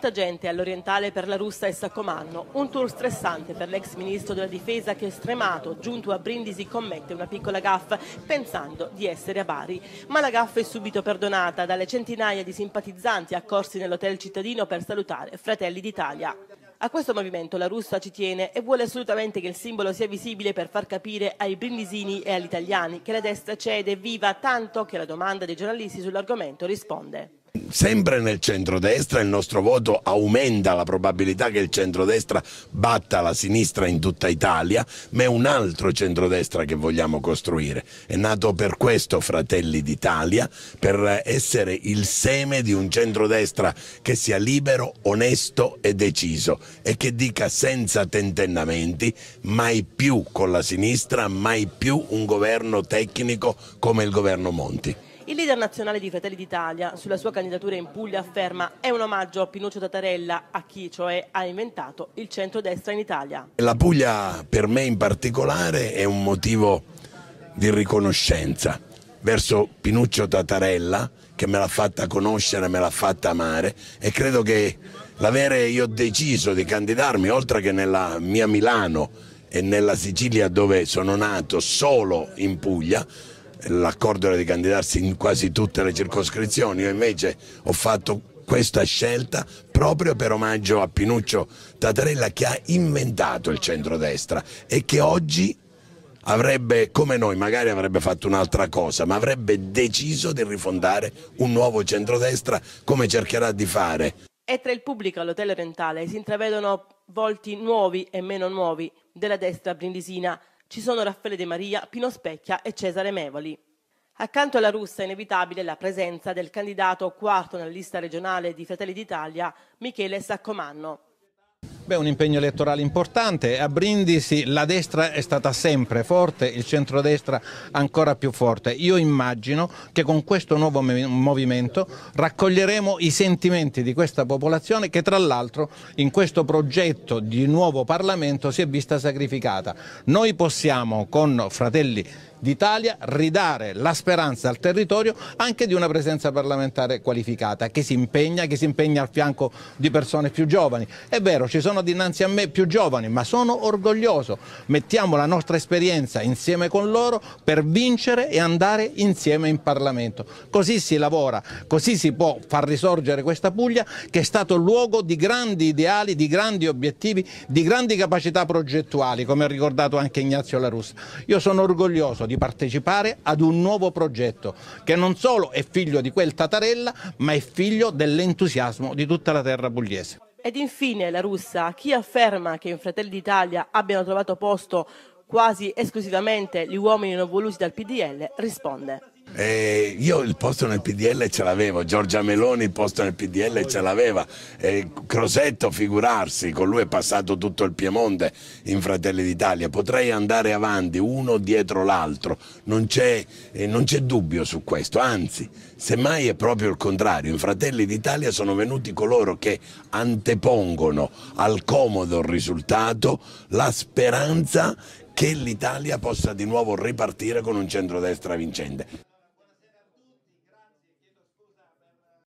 Tanta gente all'orientale per la Russa e Saccomanno, un tour stressante per l'ex ministro della difesa che stremato, giunto a Brindisi, commette una piccola gaffa pensando di essere a Bari. Ma la gaffa è subito perdonata dalle centinaia di simpatizzanti accorsi nell'hotel cittadino per salutare Fratelli d'Italia. A questo movimento la Russia ci tiene e vuole assolutamente che il simbolo sia visibile per far capire ai brindisini e agli italiani che la destra cede viva tanto che la domanda dei giornalisti sull'argomento risponde sempre nel centrodestra, il nostro voto aumenta la probabilità che il centrodestra batta la sinistra in tutta Italia, ma è un altro centrodestra che vogliamo costruire. È nato per questo Fratelli d'Italia, per essere il seme di un centrodestra che sia libero, onesto e deciso e che dica senza tentennamenti mai più con la sinistra, mai più un governo tecnico come il governo Monti. Il leader nazionale di Fratelli d'Italia sulla sua candidatura in Puglia afferma è un omaggio a Pinuccio Tattarella, a chi cioè ha inventato il centrodestra in Italia. La Puglia per me in particolare è un motivo di riconoscenza verso Pinuccio Tattarella che me l'ha fatta conoscere, me l'ha fatta amare e credo che l'avere io deciso di candidarmi, oltre che nella mia Milano e nella Sicilia dove sono nato, solo in Puglia, l'accordo era di candidarsi in quasi tutte le circoscrizioni, io invece ho fatto questa scelta proprio per omaggio a Pinuccio Tatarella che ha inventato il centrodestra e che oggi avrebbe, come noi, magari avrebbe fatto un'altra cosa, ma avrebbe deciso di rifondare un nuovo centrodestra come cercherà di fare. E tra il pubblico all'hotel rentale si intravedono volti nuovi e meno nuovi della destra brindisina ci sono Raffaele De Maria, Pino Specchia e Cesare Mevoli. Accanto alla russa è inevitabile la presenza del candidato quarto nella lista regionale di Fratelli d'Italia, Michele Saccomanno. Beh, un impegno elettorale importante. A Brindisi la destra è stata sempre forte, il centrodestra ancora più forte. Io immagino che con questo nuovo movimento raccoglieremo i sentimenti di questa popolazione che tra l'altro in questo progetto di nuovo Parlamento si è vista sacrificata. Noi possiamo con Fratelli d'Italia ridare la speranza al territorio anche di una presenza parlamentare qualificata che si impegna, che si impegna al fianco di persone più giovani. È vero, ci sono sono dinanzi a me più giovani, ma sono orgoglioso. Mettiamo la nostra esperienza insieme con loro per vincere e andare insieme in Parlamento. Così si lavora, così si può far risorgere questa Puglia che è stato luogo di grandi ideali, di grandi obiettivi, di grandi capacità progettuali, come ha ricordato anche Ignazio La Io sono orgoglioso di partecipare ad un nuovo progetto che non solo è figlio di quel Tatarella, ma è figlio dell'entusiasmo di tutta la terra pugliese. Ed infine la russa, chi afferma che in Fratelli d'Italia abbiano trovato posto quasi esclusivamente gli uomini non voluti dal PDL, risponde. Eh, io il posto nel PDL ce l'avevo, Giorgia Meloni il posto nel PDL ce l'aveva, eh, Crosetto figurarsi, con lui è passato tutto il Piemonte in Fratelli d'Italia, potrei andare avanti uno dietro l'altro, non c'è eh, dubbio su questo, anzi semmai è proprio il contrario, in Fratelli d'Italia sono venuti coloro che antepongono al comodo risultato la speranza che l'Italia possa di nuovo ripartire con un centrodestra vincente.